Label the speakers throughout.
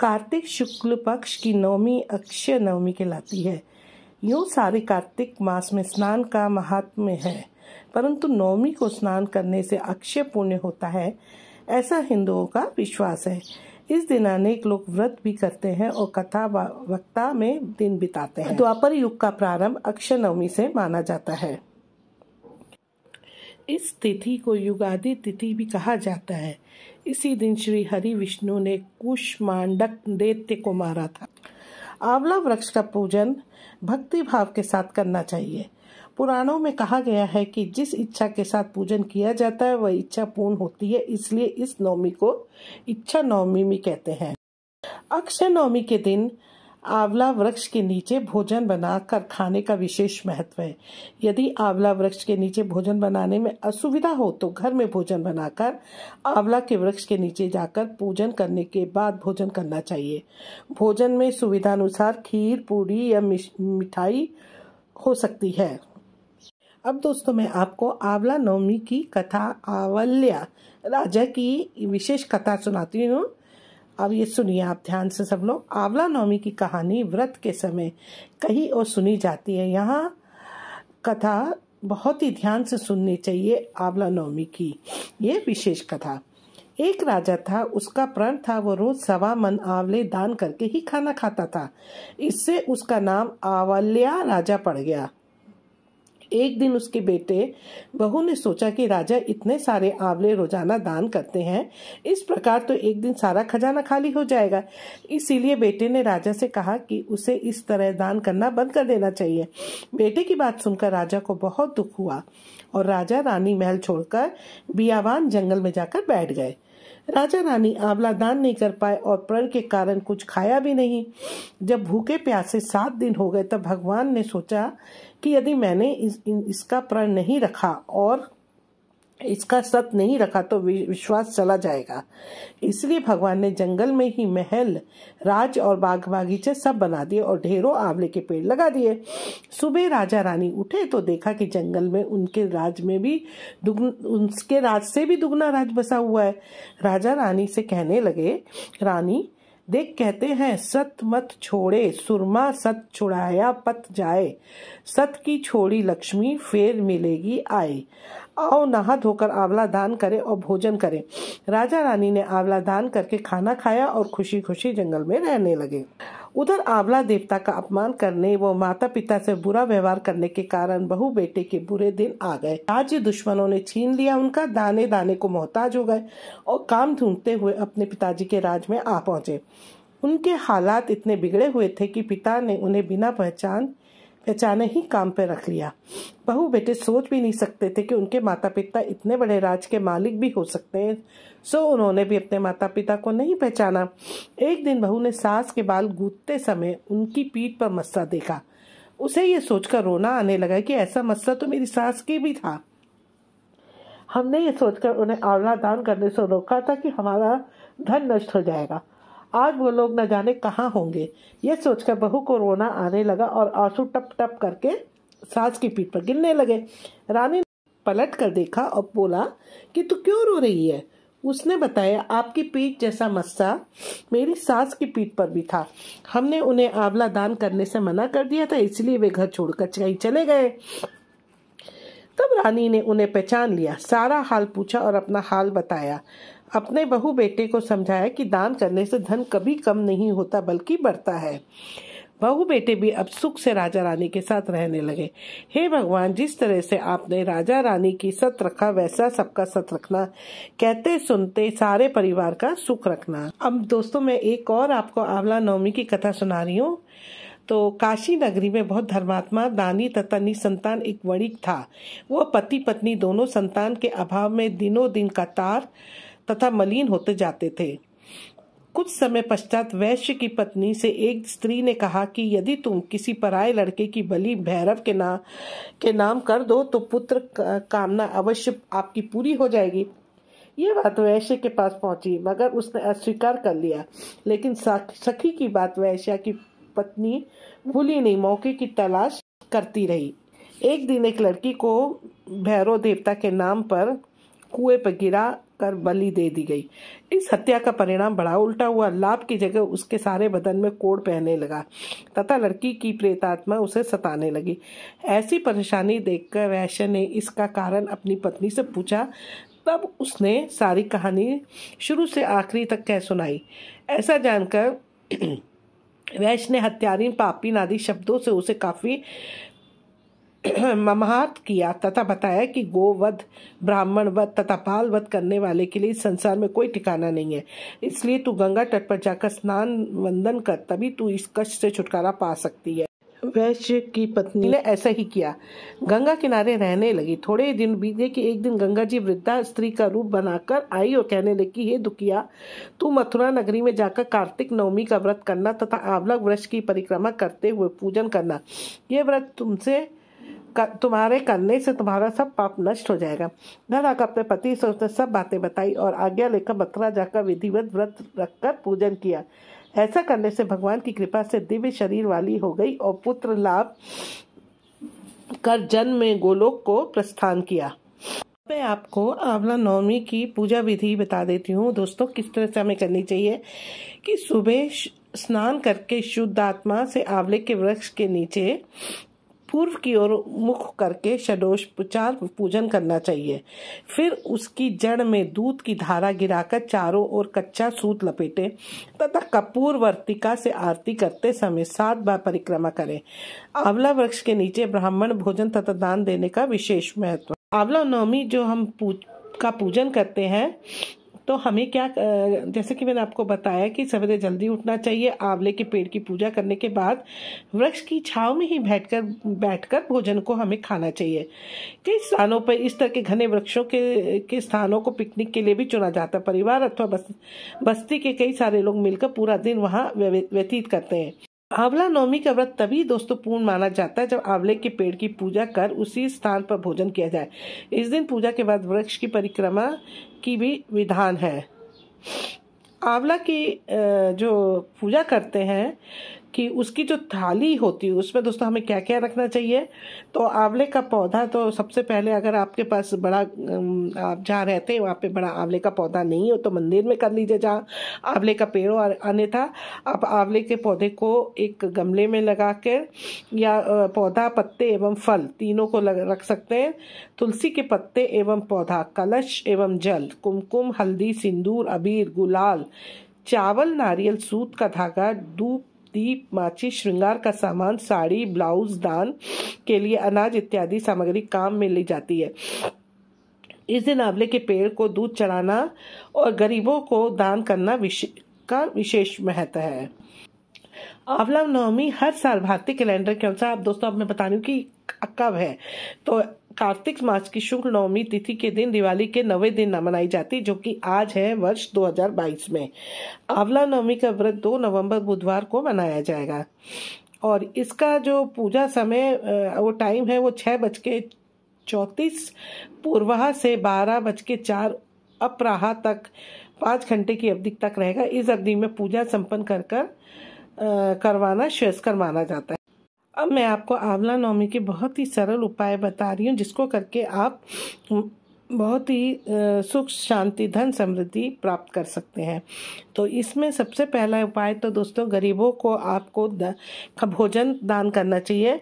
Speaker 1: कार्तिक शुक्ल पक्ष की नवमी अक्षय नवमी कहलाती है यूँ सारे कार्तिक मास में स्नान का महात्म्य है परंतु नवमी को स्नान करने से अक्षय पुण्य होता है ऐसा हिंदुओं का विश्वास है इस दिन अनेक लोग व्रत भी करते हैं और कथा वक्ता में दिन बिताते हैं द्वापर युग का प्रारंभ अक्षय नवमी से माना जाता है इस तिथि को युगादि तिथि भी कहा जाता है इसी दिन श्री हरि विष्णु ने कुशमांडक दैत्य को मारा था आंवला वृक्ष का पूजन भक्ति भाव के साथ करना चाहिए पुराणों में कहा गया है कि जिस इच्छा के साथ पूजन किया जाता है वह इच्छा पूर्ण होती है इसलिए इस नवमी को इच्छा नवमी भी कहते हैं अक्षय नवमी के दिन आंवला वृक्ष के नीचे भोजन बनाकर खाने का विशेष महत्व है यदि आंवला वृक्ष के नीचे भोजन बनाने में असुविधा हो तो घर में भोजन बनाकर आंवला के वृक्ष के नीचे जाकर पूजन करने के बाद भोजन करना चाहिए भोजन में सुविधानुसार खीर पूरी या मिठाई हो सकती है अब दोस्तों मैं आपको आंवला नवमी की कथा आंवल्या राजा की विशेष कथा सुनाती हूँ अब ये सुनिए आप ध्यान से सब लोग आंवला नवमी की कहानी व्रत के समय कही और सुनी जाती है यहाँ कथा बहुत ही ध्यान से सुननी चाहिए आंवला नवमी की ये विशेष कथा एक राजा था उसका प्रण था वो रोज सवा मन आंवले दान करके ही खाना खाता था इससे उसका नाम आवल्या राजा पड़ गया एक दिन उसके बेटे बहू ने सोचा कि राजा इतने सारे आंवले रोजाना दान करते हैं इस प्रकार तो एक दिन सारा खजाना खाली हो जाएगा इसीलिए बेटे ने राजा से कहा कि उसे इस तरह दान करना बंद कर देना चाहिए बेटे की बात सुनकर राजा को बहुत दुख हुआ और राजा रानी महल छोड़कर बियावान जंगल में जाकर बैठ गए राजा रानी आंवला दान नहीं कर पाए और प्रण के कारण कुछ खाया भी नहीं जब भूखे प्यासे सात दिन हो गए तब भगवान ने सोचा कि यदि मैंने इस, इसका प्रण नहीं रखा और इसका सत नहीं रखा तो विश्वास चला जाएगा इसलिए भगवान ने जंगल में ही महल राज और बाग बागीचे सब बना दिए और ढेरों आंवले के पेड़ लगा दिए सुबह राजा रानी उठे तो देखा कि जंगल में उनके राज में भी उनके राज से भी दुगना राज बसा हुआ है राजा रानी से कहने लगे रानी देख कहते हैं सत मत छोड़े सुरमा सत छुड़ाया पत जाए सत की छोड़ी लक्ष्मी फेर मिलेगी आए आओ नहा धोकर आंवला दान करे और भोजन करे राजा रानी ने आंवला दान करके खाना खाया और खुशी खुशी जंगल में रहने लगे उधर आंवला देवता का अपमान करने व माता पिता से बुरा व्यवहार करने के कारण बहु बेटे के बुरे दिन आ गए राज्य दुश्मनों ने छीन लिया उनका दाने दाने को मोहताज हो गए और काम ढूंढते हुए अपने पिताजी के राज में आ पहुंचे उनके हालात इतने बिगड़े हुए थे कि पिता ने उन्हें बिना पहचान अचानक ही काम पर रख लिया बहू बेटे सोच भी नहीं सकते थे कि उनके माता पिता इतने बड़े राज के मालिक भी हो सकते हैं सो उन्होंने भी अपने माता पिता को नहीं पहचाना एक दिन बहू ने सास के बाल गूंथते समय उनकी पीठ पर मस्सा देखा उसे ये सोचकर रोना आने लगा कि ऐसा मस्सा तो मेरी सास की भी था हमने ये सोचकर उन्हें आवला दान करने से रोका था कि हमारा धन नष्ट हो जाएगा आज वो लोग न जाने कहाँ होंगे ये सोचकर बहू को रोना आने लगा और आंसू टप टप करके सास की पीठ पर गिरने लगे रानी ने पलट कर देखा और बोला कि तू क्यों रो रही है उसने बताया आपकी पीठ जैसा मस्सा मेरी सास की पीठ पर भी था हमने उन्हें आंवला दान करने से मना कर दिया था इसलिए वे घर छोड़कर कहीं चले गए तब रानी ने उन्हें पहचान लिया सारा हाल पूछा और अपना हाल बताया अपने बहु बेटे को समझाया कि दान करने से धन कभी कम नहीं होता बल्कि बढ़ता है बहु बेटे भी अब सुख से राजा रानी के साथ रहने लगे हे भगवान जिस तरह से आपने राजा रानी की सत रखा वैसा सबका सत रखना कहते सुनते सारे परिवार का सुख रखना अब दोस्तों मैं एक और आपको आंवला नवमी की कथा सुना रही हूँ तो काशी नगरी में बहुत धर्मात्मा दानी तथा निसंतान एक वणिक था वो पति पत्नी दोनों संतान के अभाव में दिनों दिन का तार तथा मलिन होते जाते थे कुछ समय पश्चात वैश्य की पत्नी से एक स्त्री ने कहा कि यदि तुम किसी पराये लड़के की बलि भैरव के नाम के नाम कर दो तो पुत्र कामना अवश्य आपकी पूरी हो जाएगी ये बात वैश्य के पास पहुंची मगर उसने अस्वीकार कर लिया लेकिन सखी की बात वैश्य की पत्नी भूली नहीं मौके की तलाश करती रही एक दिन एक लड़की को भैरव देवता के नाम पर कुएं पर गिरा कर बलि दे दी गई इस हत्या का परिणाम बड़ा उल्टा हुआ लाभ की जगह उसके सारे बदन में कोड पहने लगा तथा लड़की की प्रेतात्मा उसे सताने लगी ऐसी परेशानी देखकर वैश्य ने इसका कारण अपनी पत्नी से पूछा तब उसने सारी कहानी शुरू से आखिरी तक कह सुनाई ऐसा जानकर वैश्य ने हत्यारीन पापी नादी शब्दों से उसे काफ़ी ममहात किया तथा बताया कि गोवध ब्राह्मण वध तथा पाल वध करने वाले के लिए संसार में कोई ठिकाना नहीं है इसलिए तू गंगा तट पर जाकर स्नान वंदन कर तभी तू इस कष्ट से छुटकारा पा सकती है वैश्य की पत्नी ने ऐसा ही किया गंगा किनारे रहने लगी थोड़े दिन बीत कि एक दिन गंगा जी वृद्धा स्त्री का रूप बनाकर आई और कहने लगी हे दुखिया तू मथुरा नगरी में जाकर कार्तिक नवमी का व्रत करना तथा आंवला वृक्ष की परिक्रमा करते हुए पूजन करना यह व्रत तुमसे तुम्हारे करने से तुम्हारा सब पाप नष्ट हो जाएगा घर आकर अपने पति से उसने सब बातें बताई और आज्ञा लेकर मथुरा जाकर विधिवत व्रत रखकर पूजन किया ऐसा करने से भगवान की कृपा से दिव्य शरीर वाली हो गई और पुत्र लाभ कर जन्म में गोलोक को प्रस्थान किया मैं आपको आंवला नवमी की पूजा विधि बता देती हूँ दोस्तों किस तरह से हमें करनी चाहिए कि सुबह स्नान करके शुद्ध आत्मा से आंवले के वृक्ष के नीचे पूर्व की ओर मुख करके षडोष पूजन करना चाहिए फिर उसकी जड़ में दूध की धारा गिराकर चारों ओर कच्चा सूत लपेटे तथा कपूर वर्तिका से आरती करते समय सात बार परिक्रमा करें आंवला वृक्ष के नीचे ब्राह्मण भोजन तथा दान देने का विशेष महत्व आंवला नवमी जो हम पूज का पूजन करते हैं तो हमें क्या जैसे कि मैंने आपको बताया कि सवेरे जल्दी उठना चाहिए आंवले के पेड़ की पूजा करने के बाद वृक्ष की छाव में ही बैठकर बैठकर भोजन को हमें खाना चाहिए कई स्थानों पर इस तरह के घने वृक्षों के के स्थानों को पिकनिक के लिए भी चुना जाता है परिवार अथवा बस, बस्ती के कई सारे लोग मिलकर पूरा दिन वहाँ व्यतीत करते हैं आंवला नवमी का व्रत तभी दोस्तों पूर्ण माना जाता है जब आंवले के पेड़ की पूजा कर उसी स्थान पर भोजन किया जाए इस दिन पूजा के बाद वृक्ष की परिक्रमा की भी विधान है आंवला की जो पूजा करते हैं कि उसकी जो थाली होती है उसमें दोस्तों हमें क्या क्या रखना चाहिए तो आंवले का पौधा तो सबसे पहले अगर आपके पास बड़ा आप जहाँ रहते हैं वहाँ पे बड़ा आंवले का पौधा नहीं हो तो मंदिर में कर लीजिए जहाँ आंवले का पेड़ और अन्यथा आप आंवले के पौधे को एक गमले में लगा कर या पौधा पत्ते एवं फल तीनों को रख सकते हैं तुलसी के पत्ते एवं पौधा कलश एवं जल कुमकुम हल्दी सिंदूर अबीर गुलाल चावल नारियल सूत का धागा दूध दीप माची श्रृंगार का सामान साड़ी ब्लाउज दान के लिए अनाज इत्यादि सामग्री काम में ली जाती है इस दिन आंवले के पेड़ को दूध चढ़ाना और गरीबों को दान करना विशे, का विशेष महत्व है आंवला नवमी हर साल भारतीय कैलेंडर के अनुसार आप दोस्तों अब मैं बता रही हूँ कि कब है तो कार्तिक मास की शुक्ल नवमी तिथि के दिन दिवाली के नवे दिन मनाई जाती जो कि आज है वर्ष 2022 में आंवला नवमी का व्रत 2 नवंबर बुधवार को मनाया जाएगा और इसका जो पूजा समय वो टाइम है वो छः बज के चौंतीस पूर्वाह से बारह बज के चार अपराह तक पाँच घंटे की अवधि तक रहेगा इस अवधि में पूजा संपन्न कर कर करवाना श्रेयस्कर माना जाता है अब मैं आपको आंवला नवमी के बहुत ही सरल उपाय बता रही हूँ जिसको करके आप बहुत ही सुख शांति धन समृद्धि प्राप्त कर सकते हैं तो इसमें सबसे पहला उपाय तो दोस्तों गरीबों को आपको द, भोजन दान करना चाहिए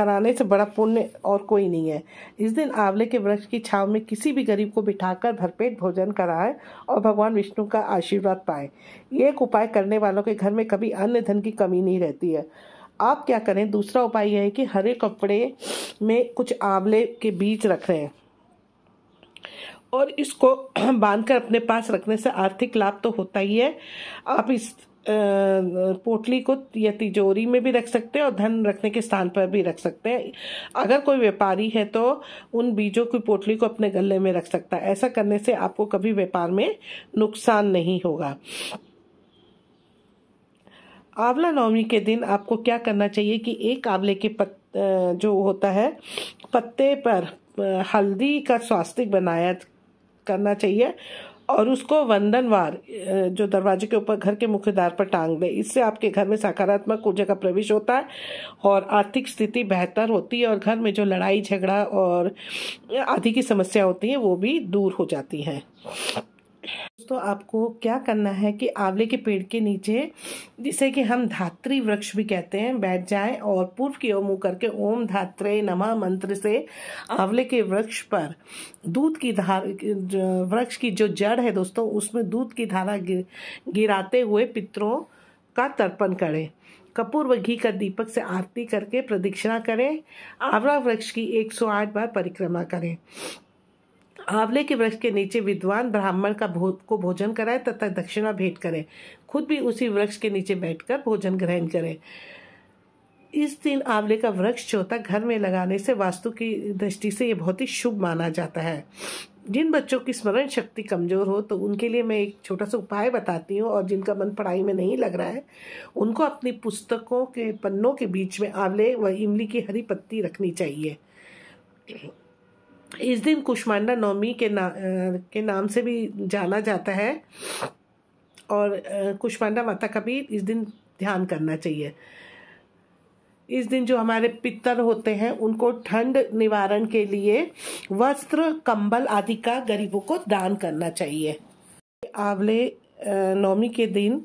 Speaker 1: कराने से बड़ा पुण्य और कोई नहीं है इस दिन आंवले के वृक्ष की छाव में किसी भी गरीब को बिठाकर भरपेट भोजन कराएं और भगवान विष्णु का आशीर्वाद पाएं एक उपाय करने वालों के घर में कभी अन्य धन की कमी नहीं रहती है आप क्या करें दूसरा उपाय यह है कि हरे कपड़े में कुछ आंवले के बीज रख रहे हैं और इसको बांधकर अपने पास रखने से आर्थिक लाभ तो होता ही है आप इस पोटली को या तिजोरी में भी रख सकते हैं और धन रखने के स्थान पर भी रख सकते हैं अगर कोई व्यापारी है तो उन बीजों की पोटली को अपने गले में रख सकता है ऐसा करने से आपको कभी व्यापार में नुकसान नहीं होगा आंवला नवमी के दिन आपको क्या करना चाहिए कि एक आंवले के पत जो होता है पत्ते पर हल्दी का स्वास्तिक बनाया करना चाहिए और उसको वंदनवार जो दरवाजे के ऊपर घर के मुख्य द्वार पर टांग दें इससे आपके घर में सकारात्मक ऊर्जा का प्रवेश होता है और आर्थिक स्थिति बेहतर होती है और घर में जो लड़ाई झगड़ा और आदि की समस्या होती है वो भी दूर हो जाती हैं दोस्तों आपको क्या करना है कि आंवले के पेड़ के नीचे जिसे कि हम धात्री वृक्ष भी कहते हैं बैठ जाएं और पूर्व की ओर मुंह करके ओम धात्रे नमः मंत्र से आंवले के वृक्ष पर दूध की धार वृक्ष की जो जड़ है दोस्तों उसमें दूध की धारा गिराते हुए पितरों का तर्पण करें कपूर व घी का दीपक से आरती करके प्रदीक्षिणा करें आंवला वृक्ष की 108 बार परिक्रमा करें आंवले के वृक्ष के नीचे विद्वान ब्राह्मण का भो, को भोजन कराए तथा दक्षिणा भेंट करें खुद भी उसी वृक्ष के नीचे बैठकर भोजन ग्रहण करें इस दिन आंवले का वृक्ष चौथा घर में लगाने से वास्तु की दृष्टि से ये बहुत ही शुभ माना जाता है जिन बच्चों की स्मरण शक्ति कमज़ोर हो तो उनके लिए मैं एक छोटा सा उपाय बताती हूँ और जिनका मन पढ़ाई में नहीं लग रहा है उनको अपनी पुस्तकों के पन्नों के बीच में आंवले व इमली की हरी पत्ती रखनी चाहिए इस दिन कुष्मांडा नवमी के ना के नाम से भी जाना जाता है और कुष्मांडा माता का भी इस दिन ध्यान करना चाहिए इस दिन जो हमारे पितर होते हैं उनको ठंड निवारण के लिए वस्त्र कंबल आदि का गरीबों को दान करना चाहिए आंवले नवमी के दिन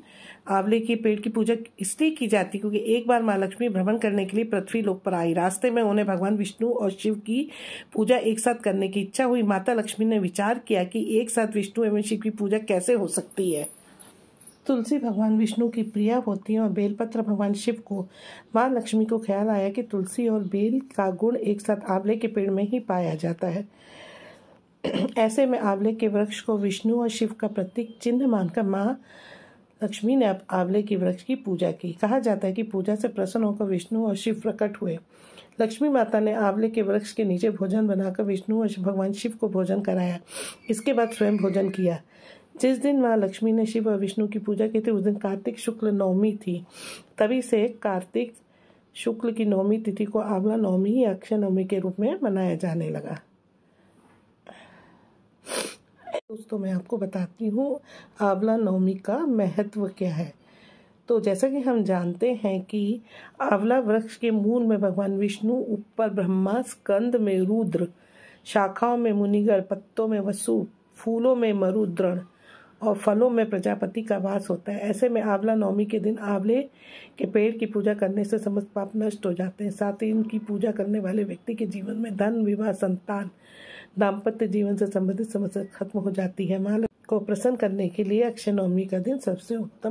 Speaker 1: आंवले के पेड़ की पूजा इसलिए की जाती क्योंकि एक बार माँ लक्ष्मी भ्रमण करने के लिए पृथ्वी लोक पर आई रास्ते में उन्हें भगवान विष्णु और शिव की पूजा एक साथ करने की इच्छा हुई माता लक्ष्मी ने विचार किया कि एक साथ विष्णु एवं शिव की पूजा कैसे हो सकती है तुलसी भगवान विष्णु की प्रिया होती है और बेलपत्र भगवान शिव को माँ लक्ष्मी को ख्याल आया कि तुलसी और बेल का गुण एक साथ आंवले के पेड़ में ही पाया जाता है ऐसे में आंवले के वृक्ष को विष्णु और शिव का प्रतीक चिन्ह मानकर माँ लक्ष्मी ने आंवले की वृक्ष की पूजा की कहा जाता है कि पूजा से प्रसन्न होकर विष्णु और शिव प्रकट हुए लक्ष्मी माता ने आंवले के वृक्ष के नीचे भोजन बनाकर विष्णु और भगवान शिव को भोजन कराया इसके बाद स्वयं भोजन किया जिस दिन माँ लक्ष्मी ने शिव और विष्णु की पूजा की थी उस दिन कार्तिक शुक्ल नवमी थी तभी से कार्तिक शुक्ल की नवमी तिथि को आंवला नवमी या अक्षय नवमी के रूप में मनाया जाने लगा दोस्तों मैं आपको बताती हूँ आंवला नवमी का महत्व क्या है तो जैसा कि हम जानते हैं कि आंवला वृक्ष के मूल में भगवान विष्णु ऊपर ब्रह्मा स्कंद में रुद्र शाखाओं में मुनिगढ़ पत्तों में वसु फूलों में मरुद्रण और फलों में प्रजापति का वास होता है ऐसे में आंवला नवमी के दिन आंवले के पेड़ की पूजा करने से समस्त पाप नष्ट हो जाते हैं साथ ही इनकी पूजा करने वाले व्यक्ति के जीवन में धन विवाह संतान दाम्पत्य जीवन से संबंधित समस्या खत्म हो जाती है मान को प्रसन्न करने के लिए अक्षय नवमी का दिन सबसे उत्तम